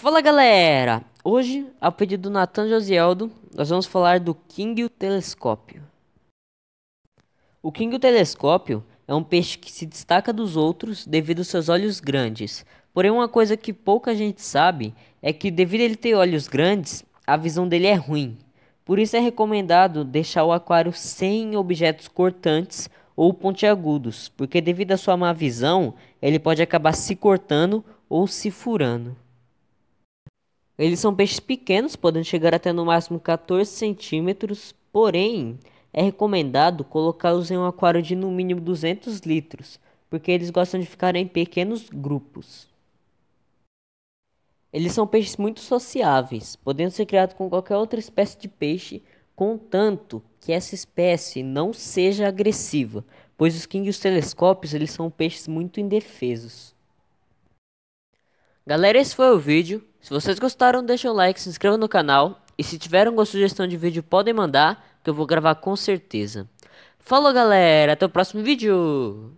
Fala galera! Hoje, a pedido do Nathan Josieldo, nós vamos falar do King Telescópio. O King Telescópio é um peixe que se destaca dos outros devido aos seus olhos grandes. Porém, uma coisa que pouca gente sabe é que, devido a ele ter olhos grandes, a visão dele é ruim. Por isso é recomendado deixar o aquário sem objetos cortantes ou pontiagudos, porque devido à sua má visão, ele pode acabar se cortando ou se furando. Eles são peixes pequenos, podendo chegar até no máximo 14 centímetros, porém é recomendado colocá-los em um aquário de no mínimo 200 litros, porque eles gostam de ficar em pequenos grupos. Eles são peixes muito sociáveis, podendo ser criados com qualquer outra espécie de peixe, contanto que essa espécie não seja agressiva, pois os king e os telescópios eles são peixes muito indefesos. Galera, esse foi o vídeo. Se vocês gostaram, deixa o like, se inscreva no canal e se tiver alguma sugestão de vídeo podem mandar, que eu vou gravar com certeza. Falou galera, até o próximo vídeo!